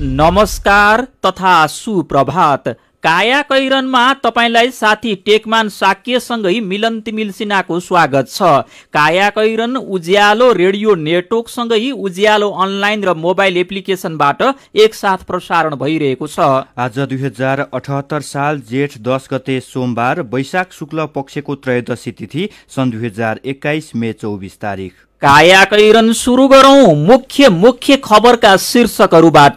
नमस्कार तथा सुप्रभात काया कैरनमा तपाईँलाई साथी टेकमान साक्यसँगै मिलन तिमिल सिन्हाको स्वागत छ काया कैरन उज्यालो रेडियो नेटवर्कसँगै उज्यालो अनलाइन र मोबाइल एप्लिकेसनबाट एकसाथ प्रसारण भइरहेको छ आज दुई हजार अठहत्तर साल जेठ दस गते सोमबार वैशाख शुक्ल पक्षको त्रयोदशी तिथि सन् दुई हजार एक्काइस मे चौबिस तारिख सुरु गरौ मुख्य मुख्य खबरका शीर्षकहरूबाट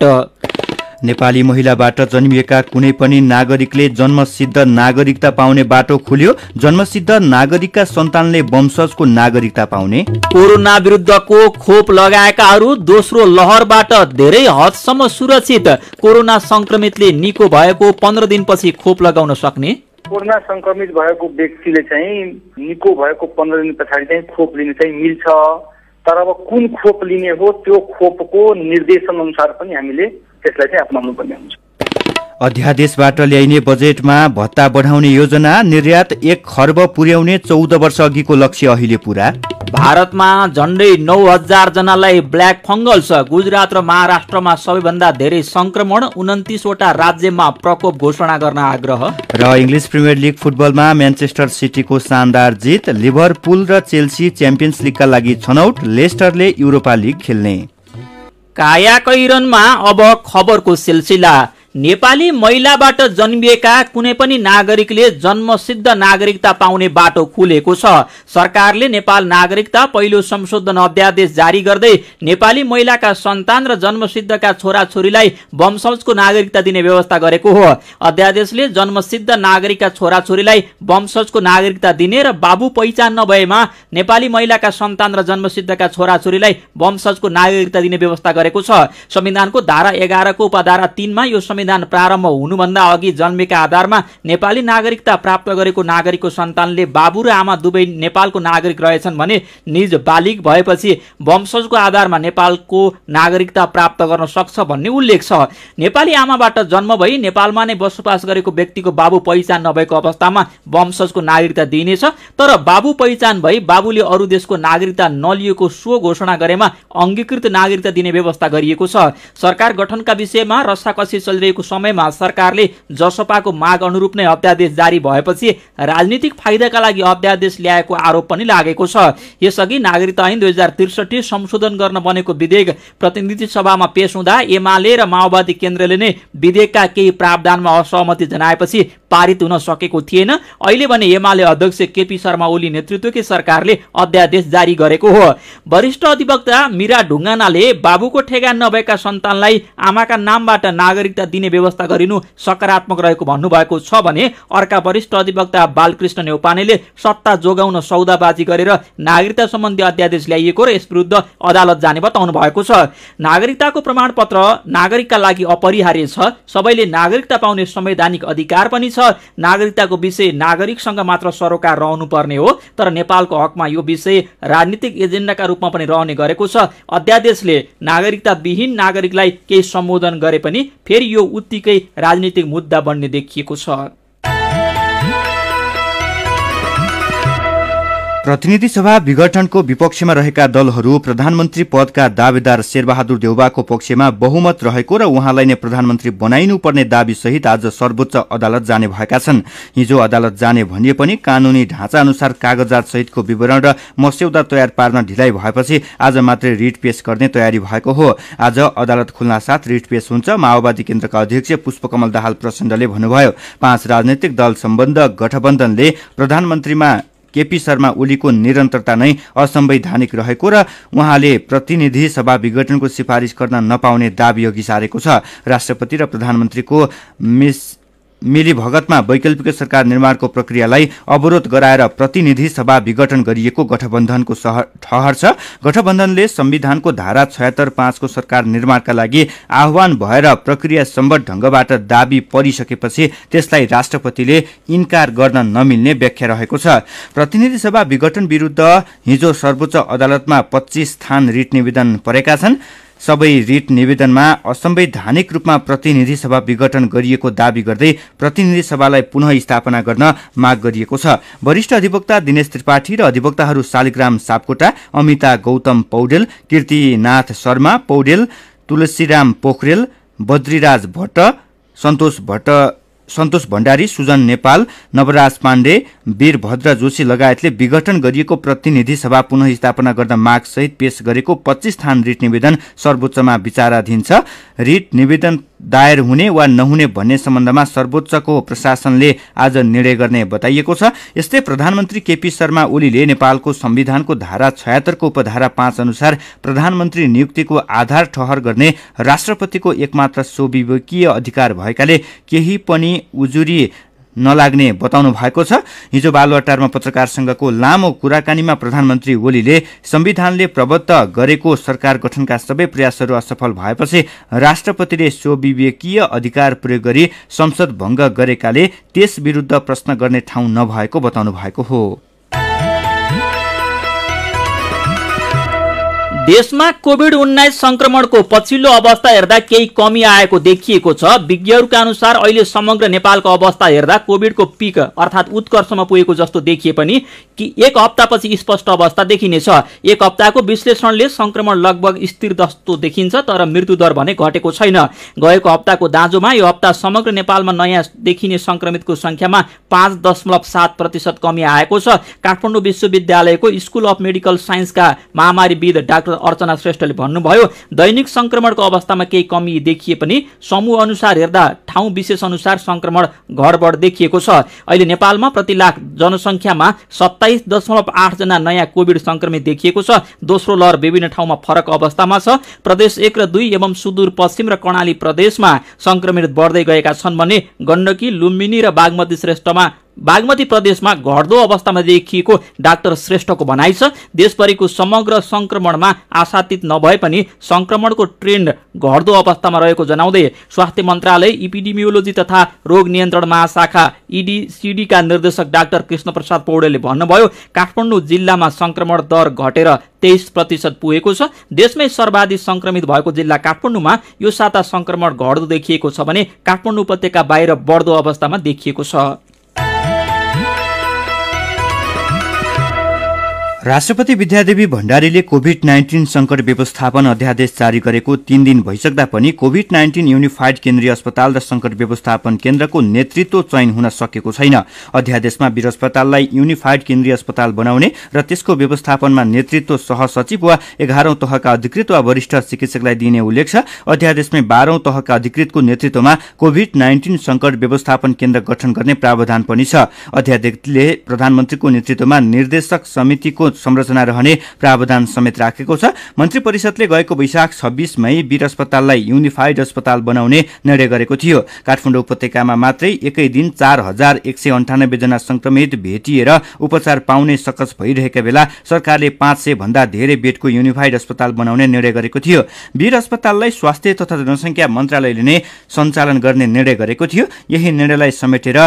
नेपाली महिलाबाट जन्मिएका कुनै पनि नागरिकले जन्मसिद्ध नागरिकता पाउने बाटो खुल्यो जन्मसिद्ध नागरिकका सन्तानले वंशजको नागरिकता पाउने कोरोना विरुद्धको खोप लगाएकाहरू दोस्रो लहरबाट धेरै हदसम्म सुरक्षित कोरोना संक्रमितले निको भएको पन्ध्र दिनपछि खोप लगाउन सक्ने कोरोना संक्रमित भएको व्यक्तिले चाहिँ निको भएको पन्ध्र दिन पछाडि चाहिँ खोप लिने चाहिँ मिल्छ तर अब कुन खोप लिने हो त्यो खोपको निर्देशन अनुसार पनि हामीले त्यसलाई चाहिँ अप्नाउनु पर्ने हुन्छ अध्यादेशबाट ल्याइने बजेटमा भत्ता बढाउने योजना निर्यात एक खर्ब पुर्याउने चौध वर्ष अघिको लक्ष्य अहिले पुरा भारतमा झन्डै नौ हजार जनालाई ब्ल्याक फङ्गल छ गुजरात र महाराष्ट्रमा सबैभन्दा धेरै संक्रमण उन्तिसवटा राज्यमा प्रकोप घोषणा गर्न आग्रह र इङ्ग्लिस प्रिमियर लिग फुटबलमा म्यान्चेस्टर सिटीको शानदार जित लिभरपुल र चेल्सी च्याम्पियन्स लिगका लागि छनौट लेस्टरले युरोपा लिग खेल्ने काया कैरनमा अब खबरको सिलसिला नेपाली महिलाबाट जन्मिएका कुनै पनि नागरिकले जन्मसिद्ध नागरिकता पाउने बाटो खुलेको छ सरकारले नेपाल नागरिकता पहिलो संशोधन अध्यादेश जारी गर्दै नेपाली महिलाका सन्तान र जन्मसिद्धका छोराछोरीलाई वंशजको नागरिकता दिने व्यवस्था गरेको हो अध्यादेशले जन्मसिद्ध नागरिकका छोराछोरीलाई वंशजको नागरिकता दिने र बाबु पहिचान नभएमा नेपाली महिलाका सन्तान र जन्मसिद्धका छोराछोरीलाई वंशजको नागरिकता दिने व्यवस्था गरेको छ संविधानको धारा एघारको उपधारा तिनमा यो संविधान प्रारम्भ हुनुभन्दा अघि जन्मेका आधारमा नेपाली नागरिकता प्राप्त गरेको नागरिकको सन्तानले बाबु र आमा दुवै नेपालको नागरिक रहेछन् भने निज बालिक भएपछि वंशजको आधारमा नेपालको नागरिकता प्राप्त गर्न सक्छ भन्ने उल्लेख छ नेपाली आमाबाट जन्म भई नेपालमा नै बसोबास गरेको व्यक्तिको बाबु पहिचान नभएको अवस्थामा वंशजको नागरिकता दिइनेछ तर बाबु पहिचान भई बाबुले अरू देशको नागरिकता नलिएको सो घोषणा गरेमा अङ्गीकृत नागरिकता दिने व्यवस्था गरिएको छ सरकार गठनका विषयमा रस्साकसी चलिरहेको भइरहेको समयमा सरकारले जसपाको माग अनुरूप नै अध्यादेश जारी भएपछि राजनीतिक फाइदाका लागि अध्यादेश ल्याएको आरोप पनि लागेको छ यसअघि नागरिकता ऐन दुई हजार त्रिसठी संशोधन गर्न बनेको विधेयक प्रतिनिधि सभामा पेश हुँदा एमाले र माओवादी केन्द्रले नै विधेयकका केही प्रावधानमा असहमति जनाएपछि पारित हुन सकेको थिएन अहिले भने एमाले अध्यक्ष केपी शर्मा ओली नेतृत्वकै सरकारले अध्यादेश जारी गरेको हो वरिष्ठ अधिवक्ता मिरा ढुङ्गानाले बाबुको ठेगान नभएका सन्तानलाई आमाका नामबाट नागरिकता दिने व्यवस्था गरिनु सकारात्मक रहेको भन्नुभएको छ भने अर्का वरिष्ठ अधिवक्ता बालकृष्ण नेउपानेले सत्ता जोगाउन सौदाबाजी गरेर नागरिकता सम्बन्धी अध्यादेश ल्याइएको र यस विरुद्ध अदालत जाने बताउनु भएको छ नागरिकताको प्रमाणपत्र नागरिकका लागि अपरिहार्य छ सबैले नागरिकता पाउने संवैधानिक अधिकार पनि छ नागरिकताको विषय नागरिकसँग मात्र सरोकार रहनुपर्ने हो तर नेपालको हकमा यो विषय राजनीतिक एजेन्डाका रूपमा पनि रहने गरेको छ अध्यादेशले नागरिकता विहीन नागरिकलाई केही सम्बोधन गरे पनि फेरि यो उत्तिकै राजनीतिक मुद्दा बन्ने देखिएको छ प्रतिनिधि सभा विघटनको विपक्षमा रहेका दलहरू प्रधानमन्त्री पदका दावेदार शेरबहादुर देउबाको पक्षमा बहुमत रहेको र उहाँलाई नै प्रधानमन्त्री बनाइनुपर्ने दावीसहित आज सर्वोच्च अदालत जाने भएका छन् हिजो अदालत जाने भनिए पनि कानूनी ढाँचा अनुसार कागजात सहितको विवरण र मस्यौदा तयार पार्न ढिलाइ भएपछि आज मात्रै रिट पेश गर्ने तयारी भएको हो आज अदालत साथ रिट पेश हुन्छ माओवादी केन्द्रका अध्यक्ष पुष्पकमल दाहाल प्रचण्डले भन्नुभयो पाँच राजनैतिक दल सम्बन्ध गठबन्धनले प्रधानमन्त्रीमा केपी शर्मा ओलीको निरन्तरता नै असंवैधानिक रहेको र उहाँले प्रतिनिधि सभा विघटनको सिफारिश गर्न नपाउने दावी अघि सारेको छ राष्ट्रपति र प्रधानमन्त्रीको मिस मिली भगतमा वैकल्पिक सरकार निर्माणको प्रक्रियालाई अवरोध गराएर प्रतिनिधि सभा विघटन गरिएको गठबन्धनको ठहर छ गठबन्धनले संविधानको धारा छयत्तर पाँचको सरकार निर्माणका लागि आह्वान भएर प्रक्रिया सम्बद्ध ढंगबाट दावी परिसकेपछि त्यसलाई राष्ट्रपतिले इन्कार गर्न नमिल्ने व्याख्या रहेको छ प्रतिनिधि सभा विघटन विरूद्ध हिजो सर्वोच्च अदालतमा पच्चिस स्थान रिट निवेदन परेका छन् सबै रिट निवेदनमा असंवैधानिक रूपमा प्रतिनिधि सभा विघटन गरिएको दावी गर्दै प्रतिनिधि सभालाई पुनः स्थापना गर्न माग गरिएको छ वरिष्ठ अधिवक्ता दिनेश त्रिपाठी र अधिवक्ताहरू शालिग्राम सापकोटा अमिता गौतम पौडेल कीर्तिनाथ शर्मा पौडेल तुलसीराम पोखरेल बद्रीराज भट्ट सन्तोष भट्ट सन्तोष भण्डारी सुजन नेपाल नवराज पाण्डे वीरभद्र जोशी लगायतले विघटन गरिएको प्रतिनिधि सभा पुनस्थापना गर्दा मागसहित पेश गरेको पच्चिस थान रिट निवेदन सर्वोच्चमा विचाराधीन छ रिट निवेदन दायर हुने वा नहुने भन्ने सम्बन्धमा सर्वोच्चको प्रशासनले आज निर्णय गर्ने बताइएको छ यस्तै प्रधानमन्त्री केपी शर्मा ओलीले नेपालको संविधानको धारा छयात्तरको उपधारा पाँच अनुसार प्रधानमन्त्री नियुक्तिको आधार ठहर गर्ने राष्ट्रपतिको एकमात्र स्वविवेकीय अधिकार भएकाले केही पनि उजुरी नलाग्ने बताउनु भएको छ हिजो पत्रकार पत्रकारसँगको लामो कुराकानीमा प्रधानमन्त्री ओलीले संविधानले प्रबद्ध गरेको सरकार गठनका सबै प्रयासहरू असफल भएपछि राष्ट्रपतिले स्वविवेकीय अधिकार प्रयोग गरी संसद भङ्ग गरेकाले त्यस विरूद्ध प्रश्न गर्ने ठाउँ नभएको बताउनु भएको हो देशमा कोभिड उन्नाइस संक्रमणको पछिल्लो अवस्था हेर्दा केही कमी आएको देखिएको छ विज्ञहरूका अनुसार अहिले समग्र नेपालको अवस्था हेर्दा कोभिडको पिक अर्थात् उत्कर्षमा पुगेको जस्तो देखिए पनि कि एक हप्तापछि स्पष्ट अवस्था देखिनेछ एक हप्ताको विश्लेषणले संक्रमण लगभग स्थिर जस्तो देखिन्छ तर मृत्युदर भने घटेको छैन गएको हप्ताको दाँजोमा यो हप्ता समग्र नेपालमा नयाँ देखिने संक्रमितको संख्यामा पाँच दशमलव सात प्रतिशत कमी आएको छ काठमाडौँ विश्वविद्यालयको स्कुल अफ मेडिकल साइन्सका महामारीविद डाक्टर अर्चना श्रेष्ठले भन्नुभयो दैनिक संक्रमणको अवस्थामा केही कमी देखिए पनि समूह अनुसार हेर्दा ठाउँ विशेष अनुसार संक्रमण घडबड देखिएको छ अहिले नेपालमा प्रति लाख जनसङ्ख्यामा सत्ताइस दशमलव आठजना नयाँ कोविड संक्रमित देखिएको छ दोस्रो लहर विभिन्न ठाउँमा फरक अवस्थामा छ प्रदेश एक र दुई एवं सुदूर पश्चिम र कर्णाली प्रदेशमा संक्रमित बढ्दै गएका छन् भने गण्डकी लुम्बिनी र बागमती श्रेष्ठमा बागमती प्रदेशमा घट्दो अवस्थामा देखिएको डाक्टर श्रेष्ठको भनाइ छ देशभरिको समग्र सङ्क्रमणमा आशातीत नभए पनि सङ्क्रमणको ट्रेन्ड घट्दो अवस्थामा रहेको जनाउँदै स्वास्थ्य मन्त्रालय इपिडिमियोलोजी तथा रोग नियन्त्रण महाशाखा इडिसिडीका निर्देशक डाक्टर कृष्णप्रसाद प्रसाद पौडेलले भन्नुभयो काठमाडौँ जिल्लामा सङ्क्रमण दर घटेर तेइस प्रतिशत पुगेको छ देशमै सर्वाधिक सङ्क्रमित भएको जिल्ला काठमाडौँमा यो साता सङ्क्रमण घट्दो देखिएको छ भने काठमाडौँ उपत्यका बाहिर बढ्दो अवस्थामा देखिएको छ राष्ट्रपति विद्यादेवी भण्डारीले कोभिड नाइन्टिन संकट व्यवस्थापन अध्यादेश जारी गरेको तीन दिन भइसक्दा पनि कोभिड नाइन्टिन युनिफाइड केन्द्रीय अस्पताल र संकट व्यवस्थापन केन्द्रको नेतृत्व चयन हुन सकेको छैन अध्यादेशमा वीर अस्पताललाई युनिफाइड केन्द्रीय अस्पताल बनाउने र त्यसको व्यवस्थापनमा नेतृत्व सहसचिव वा एघारौं तहका अधिकृत वा वरिष्ठ चिकित्सकलाई दिइने उल्लेख छ अध्यादेशमै बाह्रौं तहका अधिकृतको नेतृत्वमा कोभिड नाइन्टिन संकट व्यवस्थापन केन्द्र गठन गर्ने प्रावधान पनि छ अध्यादेशले प्रधानमन्त्रीको नेतृत्वमा निर्देशक समितिको संरचना रहने प्रावधान समेत राखेको छ मन्त्री परिषदले गएको वैशाख छब्बीस मई वीर अस्पताललाई युनिफाइड अस्पताल बनाउने निर्णय गरेको थियो काठमाडौँ उपत्यकामा मात्रै एकै दिन चार हजार एक सय अन्ठानब्बेजना संक्रमित भेटिएर उपचार पाउने सकस भइरहेका बेला सरकारले पाँच सय भन्दा धेरै बेडको युनिफाइड अस्पताल बनाउने निर्णय गरेको थियो वीर अस्पताललाई स्वास्थ्य तथा जनसङ्ख्या मन्त्रालयले नै सञ्चालन गर्ने निर्णय गरेको थियो यही निर्णयलाई समेटेर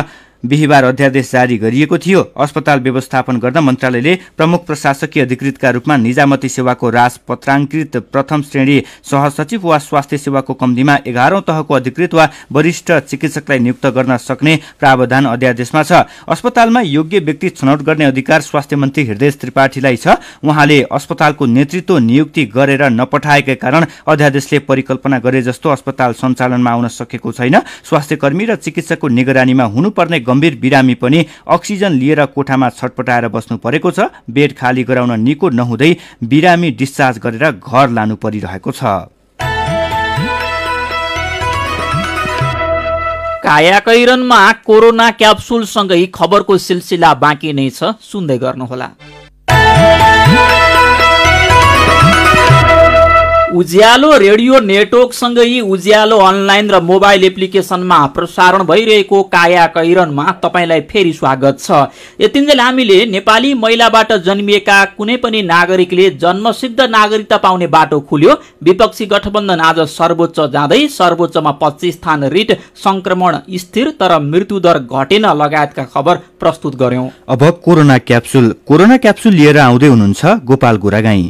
बिहिबार अध्यादेश जारी गरिएको थियो अस्पताल व्यवस्थापन गर्न मन्त्रालयले प्रमुख प्रशासकीय अधिकृतका रूपमा निजामती सेवाको राज पत्राङ्कृत प्रथम श्रेणी सहसचिव वा स्वास्थ्य सेवाको कम्तीमा एघारौं तहको अधिकृत वा वरिष्ठ चिकित्सकलाई नियुक्त गर्न सक्ने प्रावधान अध्यादेशमा छ अस्पतालमा योग्य व्यक्ति छनौट गर्ने अधिकार स्वास्थ्य मन्त्री हृदय त्रिपाठीलाई छ उहाँले अस्पतालको नेतृत्व नियुक्ति गरेर नपठाएकै कारण अध्यादेशले परिकल्पना गरे जस्तो अस्पताल सञ्चालनमा आउन सकेको छैन स्वास्थ्य र चिकित्सकको निगरानीमा हुनुपर्ने गम्भीर बिरामी पनि अक्सिजन लिएर कोठामा छटपटाएर बस्नु परेको छ बेड खाली गराउन निको नहुँदै बिरामी डिस्चार्ज गरेर घर लानु परिरहेको छ कायाकैरनमा कोरोना क्याप्सुलसँगै खबरको सिलसिला बाँकी नै छ सुन्दै गर्नुहोला उज्यालो रेडियो नेटवर्कसँगै उज्यालो अनलाइन र मोबाइल एप्लिकेसनमा प्रसारण भइरहेको काया कैरनमा तपाईँलाई फेरि स्वागत छ यतिन्जेल हामीले नेपाली महिलाबाट जन्मिएका कुनै पनि नागरिकले जन्मसिद्ध नागरिकता पाउने बाटो खुल्यो विपक्षी गठबन्धन आज सर्वोच्च जाँदै सर्वोच्चमा पच्चिस स्थान रिट संक्रमण स्थिर तर मृत्युदर घटेन लगायतका खबर प्रस्तुत गर्यौं अब कोरोना क्याप्सुल कोरोना क्याप्सुल लिएर आउँदै हुनुहुन्छ गोपाल गुरागाई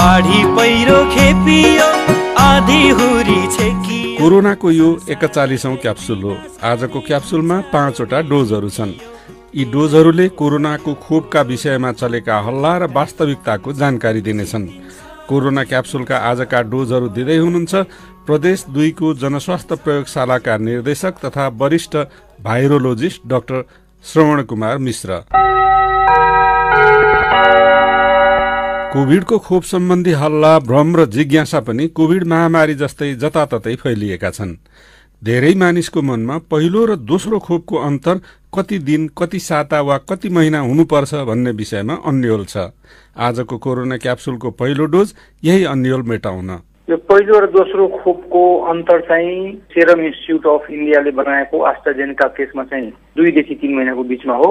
बाढी पहिरो खेपियो आधी हुरी छेकी कोरोनाको यो एकचालिसौँ क्याप्सुल हो आजको क्याप्सुलमा पाँचवटा डोजहरू छन् यी डोजहरूले कोरोनाको खोपका विषयमा चलेका हल्ला र वास्तविकताको जानकारी दिनेछन् कोरोना क्याप्सुलका आजका डोजहरू दिँदै हुनुहुन्छ प्रदेश दुईको जनस्वास्थ्य प्रयोगशालाका निर्देशक तथा वरिष्ठ भाइरोलोजिस्ट डाक्टर श्रवण कुमार मिश्र कोभिडको खोप सम्बन्धी हल्ला भ्रम र जिज्ञासा पनि कोभिड महामारी जस्तै जताततै फैलिएका छन् धेरै मानिसको मनमा पहिलो र दोस्रो खोपको अन्तर कति दिन कति साता वा कति महिना हुनुपर्छ भन्ने विषयमा अन्यल छ आजको कोरोना क्याप्सुलको पहिलो डोज यही अन्यल मेटाउन यो पहिलो र दोस्रो खोपको अन्तर चाहिँ सेरम इन्स्टिच्युट अफ इन्डियाले बनाएको आस्ट्राजेनिका केसमा चाहिँ दुईदेखि तिन महिनाको बिचमा हो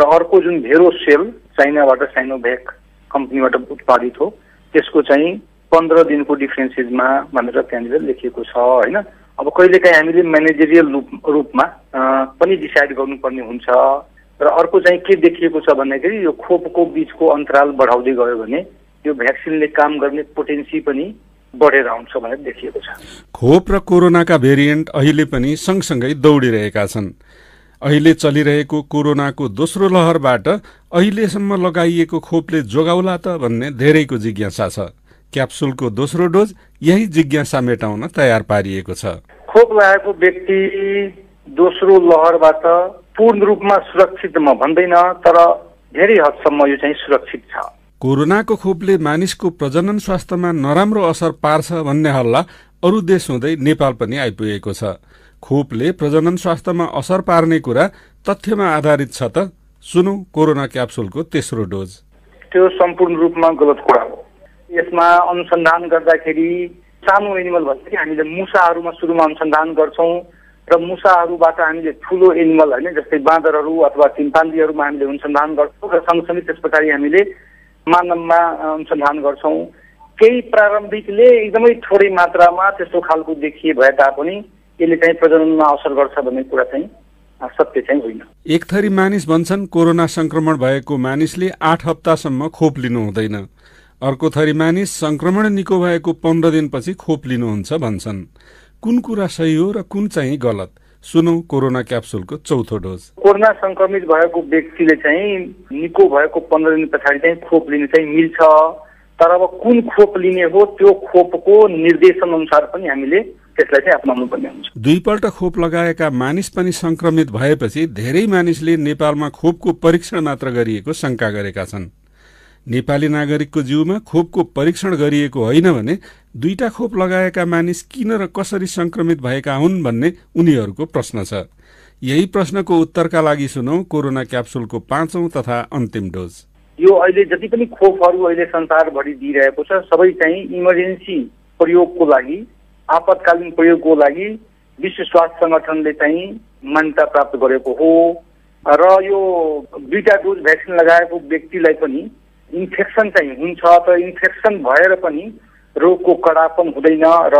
र अर्को जुन भेरो सेल चाइनाबाट साइनोभ्याक कम्पनीबाट उत्पादित हो त्यसको चाहिँ पन्ध्र दिनको डिफ्रेन्सेसमा भनेर त्यहाँनिर लेखिएको छ होइन अब कहिलेकाहीँ हामीले म्यानेजेरियल रूप रूपमा पनि डिसाइड गर्नुपर्ने हुन्छ र अर्को चाहिँ के देखिएको छ भन्दाखेरि यो खोपको बिचको अन्तराल बढाउँदै गयो भने यो भ्याक्सिनले काम गर्ने पोटेन्सी पनि बढेर आउँछ भनेर देखिएको छ खोप र कोरोनाका भेरिएन्ट अहिले पनि सँगसँगै दौडिरहेका छन् अहिले चलिरहेको कोरोनाको दोस्रो लहरबाट अहिलेसम्म लगाइएको खोपले जोगाउला त भन्ने धेरैको जिज्ञासा छ क्याप्सुलको दोस्रो डोज यही जिज्ञासा मेटाउन तयार पारिएको छ खोप लगाएको व्यक्ति दोस्रो लहरबाट पूर्ण रूपमा सुरक्षित म भन्दैन तर धेरै हदसम्म यो चाहिँ सुरक्षित छ कोरोनाको खोपले मानिसको प्रजनन स्वास्थ्यमा नराम्रो असर पार्छ भन्ने हल्ला अरू देश हुँदै नेपाल पनि आइपुगेको छ खोपले प्रजनन स्वास्थ्यमा असर पार्ने कुरा तथ्यमा आधारित छ त सुनौ कोरोना क्याप्सुलको तेस्रो डोज त्यो सम्पूर्ण रूपमा गलत कुरा हो यसमा अनुसन्धान गर्दाखेरि सानो एनिमल भन्छ कि हामीले मुसाहरूमा सुरुमा अनुसन्धान गर्छौँ र मुसाहरूबाट हामीले ठुलो एनिमल होइन जस्तै बाँदरहरू अथवा चिम्पान्दीहरूमा हामीले अनुसन्धान गर्छौँ र सँगसँगै त्यस पछाडि हामीले मानवमा अनुसन्धान गर्छौँ केही प्रारम्भिकले एकदमै थोरै मात्रामा त्यस्तो खालको देखिए भए तापनि यसले चाहिँ प्रजननमा असर गर्छ भन्ने कुरा चाहिँ सत्य चाहिँ होइन एक थरी मानिस भन्छन् कोरोना संक्रमण भएको मानिसले आठ हप्तासम्म खोप लिनु हुँदैन अर्को थरी मानिस संक्रमण निको भएको पन्ध्र दिनपछि खोप लिनुहुन्छ भन्छन् कुन कुरा सही हो र कुन चाहिँ गलत सुनौ कोरोना क्याप्सुलको चौथो डोज कोरोना संक्रमित भएको व्यक्तिले चाहिँ निको भएको पन्ध्र दिन पछाडि चाहिँ खोप लिने चाहिँ मिल्छ तर अब कुन खोप लिने हो त्यो खोपको निर्देशन अनुसार पनि हामीले त्यसलाई चाहिँ अप्नाउनु पर्ने हुन्छ दुईपल्ट खोप लगाएका मानिस पनि संक्रमित भएपछि धेरै मानिसले नेपालमा खोपको परीक्षण मात्र गरिएको शंका गरेका छन् नेपाली नागरिकको जीवमा खोपको परीक्षण गरिएको होइन भने दुईटा खोप लगाएका मानिस किन र कसरी संक्रमित भएका हुन् भन्ने उनीहरूको प्रश्न छ यही प्रश्नको उत्तरका लागि सुनौ कोरोना क्याप्सुलको पाँचौं तथा अन्तिम डोज यो अहिले जति पनि खोपहरू अहिले संसारभरि दिइरहेको छ सबै चाहिँ इमर्जेन्सी प्रयोगको लागि आपतकालीन प्रयोगको लागि विश्व स्वास्थ्य सङ्गठनले चाहिँ मान्यता प्राप्त गरेको हो र यो दुईवटा डोज भ्याक्सिन लगाएको व्यक्तिलाई पनि इन्फेक्सन चाहिँ हुन्छ तर इन्फेक्सन भएर पनि रोगको कडापन हुँदैन र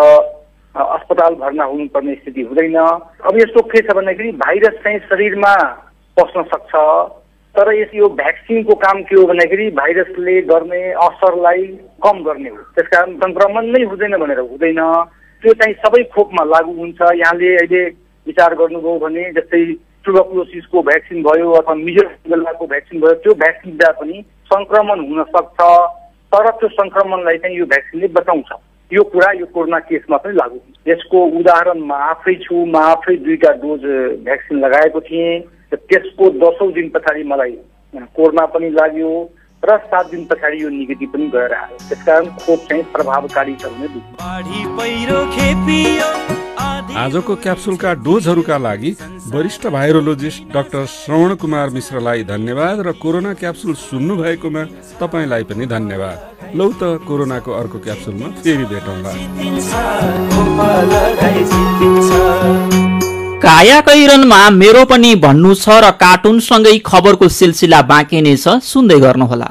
अस्पताल भर्ना हुनुपर्ने स्थिति हुँदैन अब यस्तो के छ भन्दाखेरि भाइरस चाहिँ शरीरमा पस्न सक्छ तर यस यो भ्याक्सिनको काम के हो भन्दाखेरि भाइरसले गर्ने असरलाई कम गर्ने हो त्यसकारण सङ्क्रमण नै हुँदैन भनेर हुँदैन त्यो चाहिँ सबै खोपमा लागू हुन्छ यहाँले अहिले विचार गर्नुभयो भने जस्तै ट्युबक्लोसिसको भ्याक्सिन भयो अथवा मिजोलाको भ्याक्सिन भयो त्यो भ्याक्सिन दिँदा पनि सङ्क्रमण सक्छ तर त्यो सङ्क्रमणलाई चाहिँ यो भ्याक्सिनले बचाउँछ यो कुरा यो कोरोना केसमा पनि लागु हुन्छ यसको उदाहरण म आफै छु म आफै दुईवटा डोज भ्याक्सिन लगाएको थिएँ त्यसको दसौँ दिन पछाडि मलाई कोरोना पनि लाग्यो र सात दिन पछाडि यो नेगेटिभ पनि गएर आयो त्यसकारण खोप चाहिँ प्रभावकारी छ भने आजको क्याप्सुलका डोजहरूका लागि वरिष्ठ भाइरोलोजिस्ट डाक्टर श्रवण कुमार मिश्रलाई धन्यवाद र कोरोना क्याप्सुल सुन्नु भएकोमा तपाईँलाई पनि धन्यवाद लौ त कोरोनाको अर्को क्याप्सुलमा फेरि भेटौँला काया कैरनमा मेरो पनि भन्नु छ र कार्टुनसँगै खबरको सिलसिला बाँकी नै छ सुन्दै गर्नुहोला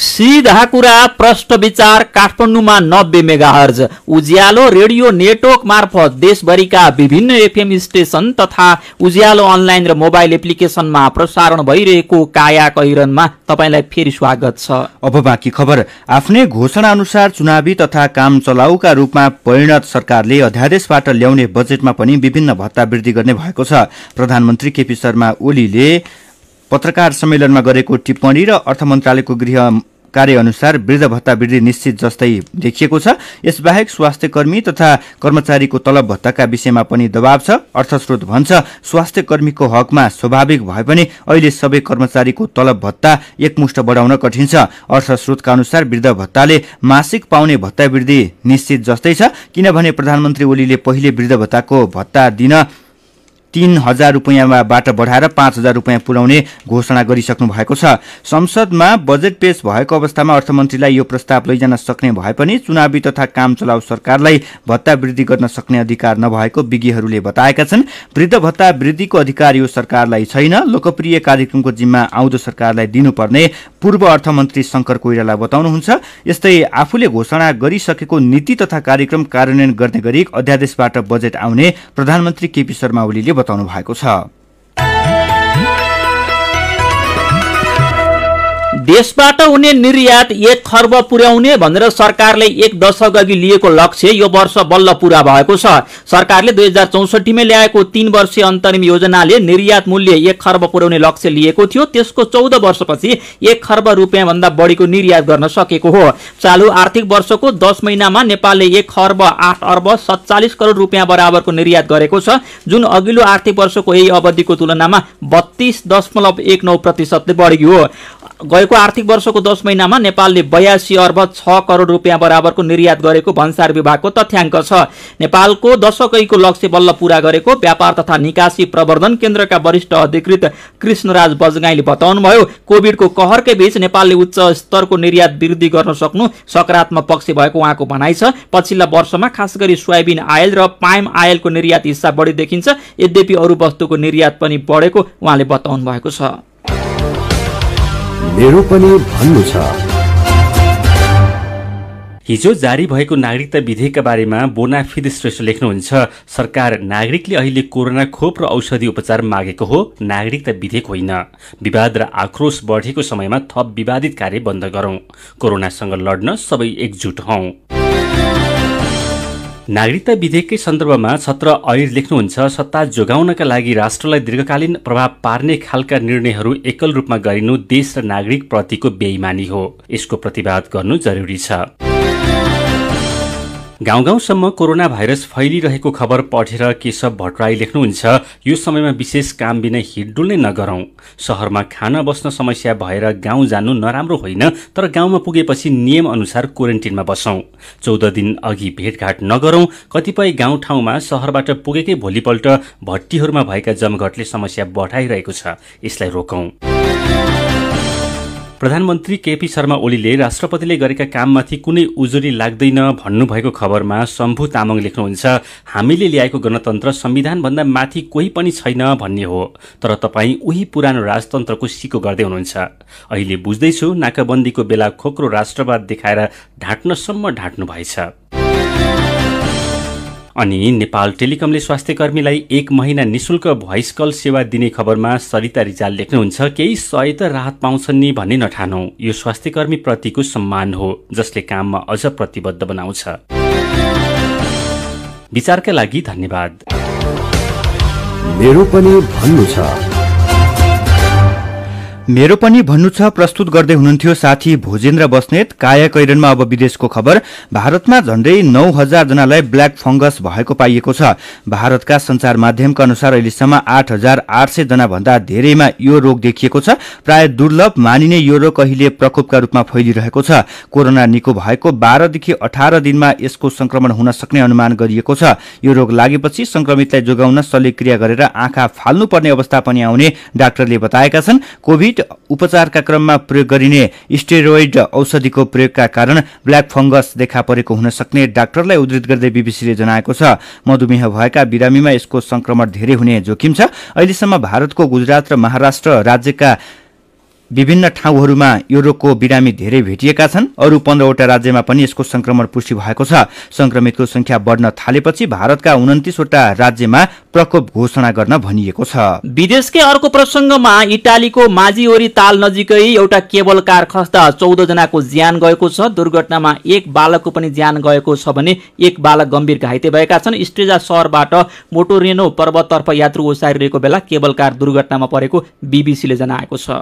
सिधा कुरा प्रश्न विचार काठमाडौँमा नब्बे mega hertz Ujyaalo radio network मार्फत देशभरिका विभिन्न एफएम स्टेशन तथा उज्यालो अनलाइन र मोबाइल एप्लिकेशनमा प्रसारण भइरहेको काया कहिरनमा तपाईँलाई फेरि स्वागत छ अब बाँकी खबर आफ्नै घोषणा अनुसार चुनावी तथा काम चलाउका रूपमा परिणत सरकारले अध्यादेशबाट ल्याउने बजेटमा पनि विभिन्न भत्ता वृद्धि गर्ने भएको छ प्रधानमन्त्री केपी शर्मा ओलीले पत्रकार सम्मेलनमा गरेको टिप्पणी र अर्थ मन्त्रालयको गृह कार्यअनुसार वृद्ध भत्ता वृद्धि निश्चित जस्तै देखिएको छ यसबाहेक स्वास्थ्य कर्मी तथा कर्मचारीको तलब भत्ताका विषयमा पनि दबाव छ अर्थस्रोत भन्छ स्वास्थ्य कर्मीको हकमा स्वाभाविक भए पनि अहिले सबै कर्मचारीको तलब भत्ता एकमुष्ट बढाउन कठिन छ अर्थस्रोतका अनुसार वृद्ध भत्ताले मासिक पाउने भत्ता वृद्धि निश्चित जस्तै छ किनभने प्रधानमन्त्री ओलीले पहिले वृद्ध भत्ताको भत्ता दिन तीन हजार रुपियाँबाट बढाएर पाँच हजार रुपियाँ पुर्याउने घोषणा गरिसक्नु भएको छ संसदमा बजेट पेश भएको अवस्थामा अर्थमन्त्रीलाई यो प्रस्ताव लैजान सक्ने भए पनि चुनावी तथा काम चलाउ सरकारलाई भत्ता वृद्धि गर्न सक्ने अधिकार नभएको विज्ञहरूले बताएका छन् वृद्ध भत्ता वृद्धिको अधिकार यो सरकारलाई छैन लोकप्रिय कार्यक्रमको जिम्मा आउँदो सरकारलाई दिनुपर्ने पूर्व अर्थमन्त्री शंकर कोइराला बताउनुहुन्छ यस्तै आफूले घोषणा गरिसकेको नीति तथा कार्यक्रम कार्यान्वयन गर्ने गरी अध्यादेशबाट बजेट आउने प्रधानमन्त्री केपी शर्मा ओलीले बताउनु भएको छ देशबाट हुने निर्यात एक खर्ब पुर्याउने भनेर सरकारले एक दशक अघि लिएको लक्ष्य यो वर्ष बल्ल पूरा भएको छ सरकारले दुई हजार चौसठीमै ल्याएको तीन वर्षीय अन्तरिम योजनाले निर्यात मूल्य एक खर्ब पुर्याउने लक्ष्य लिएको थियो त्यसको चौध वर्षपछि एक खर्ब रुपियाँ भन्दा बढीको निर्यात गर्न सकेको हो चालु आर्थिक वर्षको दस महिनामा नेपालले एक खर्ब आठ अर्ब सत्तालिस करोड रुपियाँ बराबरको निर्यात गरेको छ जुन अघिल्लो आर्थिक वर्षको यही अवधिको तुलनामा बत्तीस दशमलव एक नौ प्रतिशतले बढी हो गएको आर्थिक वर्षको दस महिनामा नेपालले बयासी अर्ब छ करोड रुपियाँ बराबरको निर्यात गरेको भन्सार विभागको तथ्याङ्क छ नेपालको दशकैको लक्ष्य बल्ल पूरा गरेको व्यापार तथा निकासी प्रवर्धन केन्द्रका वरिष्ठ अधिकृत कृष्णराज बजगाईले बताउनुभयो कोविडको कहरकै बीच नेपालले उच्च स्तरको निर्यात वृद्धि गर्न सक्नु सकारात्मक पक्ष भएको उहाँको भनाइ छ पछिल्ला वर्षमा खास गरी सोयाबिन आयल र पाइम आयलको निर्यात हिस्सा बढी देखिन्छ यद्यपि अरू वस्तुको निर्यात पनि बढेको उहाँले बताउनु भएको छ मेरो पनि भन्नु छ हिजो जारी भएको नागरिकता विधेयकका बारेमा बोनाफिद श्रेष्ठ लेख्नुहुन्छ सरकार नागरिकले अहिले कोरोना खोप र औषधि उपचार मागेको हो नागरिकता विधेयक होइन विवाद र आक्रोश बढेको समयमा थप विवादित कार्य बन्द गरौं कोरोनासँग लड्न सबै एकजुट हौं नागरिकता विधेयकै सन्दर्भमा सत्र अहिर लेख्नुहुन्छ सत्ता जोगाउनका लागि राष्ट्रलाई दीर्घकालीन प्रभाव पार्ने खालका निर्णयहरू एकल रूपमा गरिनु देश र नागरिकप्रतिको बेइमानी हो यसको प्रतिवाद गर्नु जरुरी छ गाउँ गाउँसम्म कोरोना भाइरस फैलिरहेको खबर पढेर केशव भट्टराई लेख्नुहुन्छ यो समयमा विशेष काम बिना हिडडुल नै नगरौं सहरमा खाना बस्न समस्या भएर गाउँ जानु नराम्रो होइन तर गाउँमा पुगेपछि नियम अनुसार क्वारेन्टिनमा बसौँ चौध दिन अघि भेटघाट नगरौं कतिपय गाउँठाउँमा सहरबाट पुगेकै भोलिपल्ट भट्टीहरूमा भएका जमघटले समस्या बढाइरहेको छ यसलाई रोकौं प्रधानमन्त्री केपी शर्मा ओलीले राष्ट्रपतिले गरेका काममाथि कुनै उजुरी लाग्दैन भन्नुभएको खबरमा शम्भु तामाङ लेख्नुहुन्छ हामीले ल्याएको गणतन्त्र संविधानभन्दा माथि कोही पनि छैन भन्ने हो तर तपाईँ उही पुरानो राजतन्त्रको सिको गर्दै हुनुहुन्छ अहिले बुझ्दैछु नाकाबन्दीको बेला खोक्रो राष्ट्रवाद देखाएर ढाँट्नसम्म ढाँट्नु भएछ अनि नेपाल टेलिकमले स्वास्थ्य कर्मीलाई एक महिना निशुल्क भोइस कल सेवा दिने खबरमा सरिता रिजाल लेख्नुहुन्छ केही सय त राहत पाउँछन् नि भन्ने नठानौ यो स्वास्थ्य प्रतिको सम्मान हो जसले काममा अझ प्रतिबद्ध बनाउँछ विचारका लागि धन्यवाद मेरो पनि भन्नु छ मेरो पनि भन्नु छ प्रस्तुत गर्दै हुनुहुन्थ्यो साथी भोजेन्द्र बस्नेत काया कैरनमा अब विदेशको खबर भारतमा झण्डै नौ हजार जनालाई ब्ल्याक फंगस भएको पाइएको छ भारतका संचार माध्यमका अनुसार अहिलेसम्म आठ हजार आठ सय जनाभन्दा धेरैमा यो रोग देखिएको छ प्राय दुर्लभ मानिने यो रोग अहिले प्रकोपका रूपमा फैलिरहेको छ कोरोना निको भएको बाह्रदेखि अठार दिनमा यसको संक्रमण हुन सक्ने अनुमान गरिएको छ यो रोग लागेपछि संक्रमितलाई जोगाउन शल्यक्रिया गरेर आँखा फाल्नुपर्ने अवस्था पनि आउने डाक्टरले बताएका छन् कोभिड उपचारका क्रममा प्रयोग गरिने स्टेरोइड औषधिको प्रयोगका कारण ब्ल्याक फंगस देखा परेको हुन सक्ने डाक्टरलाई उद्धित गर्दै बीबीसीले जनाएको छ मधुमेह भएका बिरामीमा यसको संक्रमण धेरै हुने जोखिम छ अहिलेसम्म भारतको गुजरात र महाराष्ट्र राज्यका विभिन्न ठाउँहरूमा यो रोगको बिरामी धेरै भेटिएका छन् अरू पन्ध्रवटा राज्यमा पनि यसको संक्रमण पुष्टि भएको छ संक्रमितको संख्या बढ्न थालेपछि भारतका उन्तिसवटा राज्यमा प्रकोप घोषणा गर्न भनिएको छ विदेशकै अर्को प्रसङ्गमा इटालीको माझीओरी ताल नजिकै एउटा केबल कार खस्दा चौध जनाको ज्यान गएको छ दुर्घटनामा एक बालकको पनि ज्यान गएको छ भने एक बालक गम्भीर घाइते भएका छन् स्ट्रेजा सहरबाट मोटोरेनो पर्वततर्फ यात्रु ओसारिरहेको बेला केबल कार दुर्घटनामा परेको बीबीसीले जनाएको छ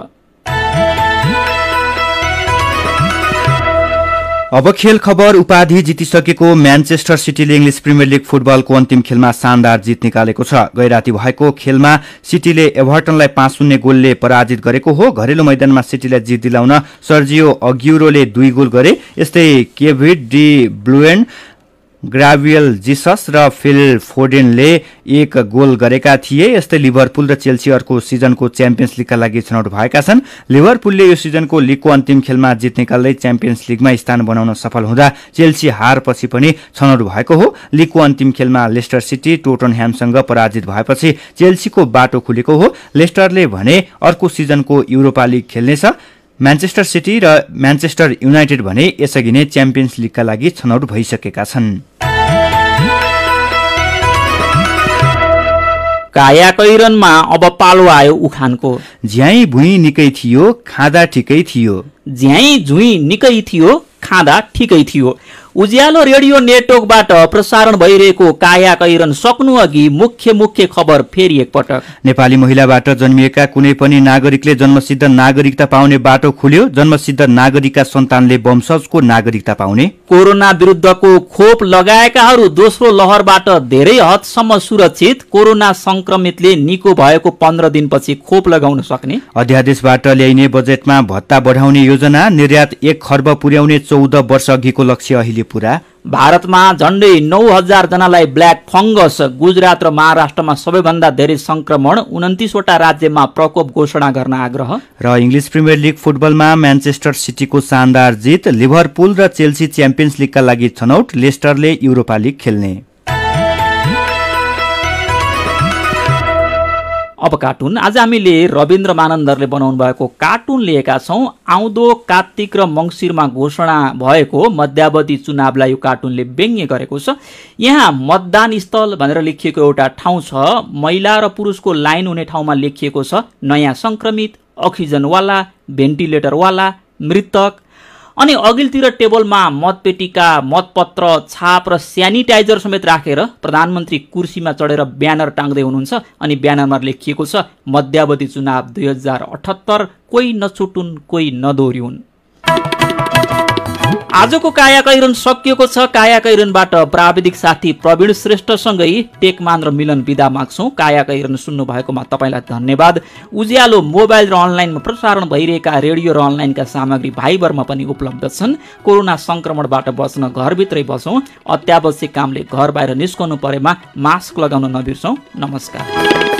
अब खेल खबर उपाधि जितिसकेको म्यान्चेस्टर सिटीले इङ्ग्लिस प्रिमियर लिग फुटबलको अन्तिम खेलमा शानदार जित निकालेको छ गैराती भएको खेलमा सिटीले एभर्टनलाई पाँच शून्य गोलले पराजित गरेको हो घरेलु मैदानमा सिटीलाई जित दिलाउन सर्जियो अग्युरोले दुई गोल गरे यस्तै केभिड डी ब्लुएन ग्राभियल जिसस र फिल फोर्डेनले एक गोल गरेका थिए यस्तै लिभरपुल र चेल्सी अर्को सिजनको च्याम्पियन्स लिगका लागि छनौट भएका छन् लिभरपुलले यो सिजनको लिगको अन्तिम खेलमा जित निकाल्दै च्याम्पियन्स लिगमा स्थान बनाउन सफल हुँदा चेल्सी हारपछि पनि छनौट भएको हो लिगको अन्तिम खेलमा लेस्टर सिटी टोटनह्यामसँग पराजित भएपछि चेल्सीको बाटो खुलेको हो लेस्टरले भने अर्को सिजनको युरोपा लिग खेल्नेछ म्यान्चेस्टर सिटी र म्यान्चेस्टर युनाइटेड भने यसअघि नै च्याम्पियन्स लिगका लागि छनौट भइसकेका छन् काया अब पालो आयो उखानको झ्याई भुइँ निकै थियो खाँदा ठिकै थियो झ्याई झुइँ निकै थियो खाँदा ठिकै थियो उज्यालो रेडियो नेटवर्कबाट प्रसारण भइरहेको काया कैरन सक्नु अघि मुख्य मुख्य खबर फेरि एकपटक नेपाली महिलाबाट जन्मिएका कुनै पनि नागरिकले जन्मसिद्ध नागरिकता पाउने बाटो खुल्यो जन्मसिद्ध नागरिकका सन्तानले वंशजको नागरिकता पाउने कोरोना विरुद्धको खोप लगाएकाहरू दोस्रो लहरबाट धेरै हदसम्म सुरक्षित कोरोना संक्रमितले निको भएको पन्ध्र दिनपछि खोप लगाउन सक्ने अध्यादेशबाट ल्याइने बजेटमा भत्ता बढाउने योजना निर्यात एक खर्ब पुर्याउने चौध वर्ष अघिको लक्ष्य अहिले यो पुरा भारतमा झन्डै नौ हजारजनालाई ब्ल्याक फङ्गस गुजरात र महाराष्ट्रमा सबैभन्दा धेरै सङ्क्रमण उन्तिसवटा राज्यमा प्रकोप घोषणा गर्न आग्रह र इङ्ग्लिस प्रिमियर लिग फुटबलमा म्यान्चेस्टर सिटीको शानदार जित लिभरपुल र चेल्सी च्याम्पियन्स लिगका लागि छनौट लेस्टरले युरोपा लिग खेल्ने अब कार्टुन आज हामीले रविन्द्र मानन्दरले बनाउनु भएको कार्टुन लिएका छौँ आउँदो कार्तिक र मङ्सिरमा घोषणा भएको मध्यावधि चुनावलाई यो कार्टुनले व्यङ्ग्य गरेको छ यहाँ मतदान स्थल भनेर लेखिएको एउटा ठाउँ छ महिला र पुरुषको लाइन हुने ठाउँमा लेखिएको छ नयाँ सङ्क्रमित अक्सिजनवाला भेन्टिलेटरवाला मृतक अनि अघिल्तिर टेबलमा मतपेटिका मतपत्र छाप र सेनिटाइजर समेत राखेर प्रधानमन्त्री कुर्सीमा चढेर ब्यानर टाङ्दै हुनुहुन्छ अनि ब्यानरमा लेखिएको छ मध्यावधि चुनाव दुई हजार अठहत्तर कोही नछुटुन् कोही नदोरिउन् आजको काया कैरन सकिएको छ काया कैरनबाट प्राविधिक साथी प्रवीण श्रेष्ठसँगै टेकमान र मिलन विदा माग्छौँ काया कैरन सुन्नु भएकोमा तपाईँलाई धन्यवाद उज्यालो मोबाइल र अनलाइनमा प्रसारण भइरहेका रेडियो र अनलाइनका सामग्री भाइबरमा पनि उपलब्ध छन् कोरोना संक्रमणबाट बस्न घरभित्रै बसौँ अत्यावश्यक कामले घर बाहिर निस्कनु परेमा मास्क लगाउन नबिर्सौँ नमस्कार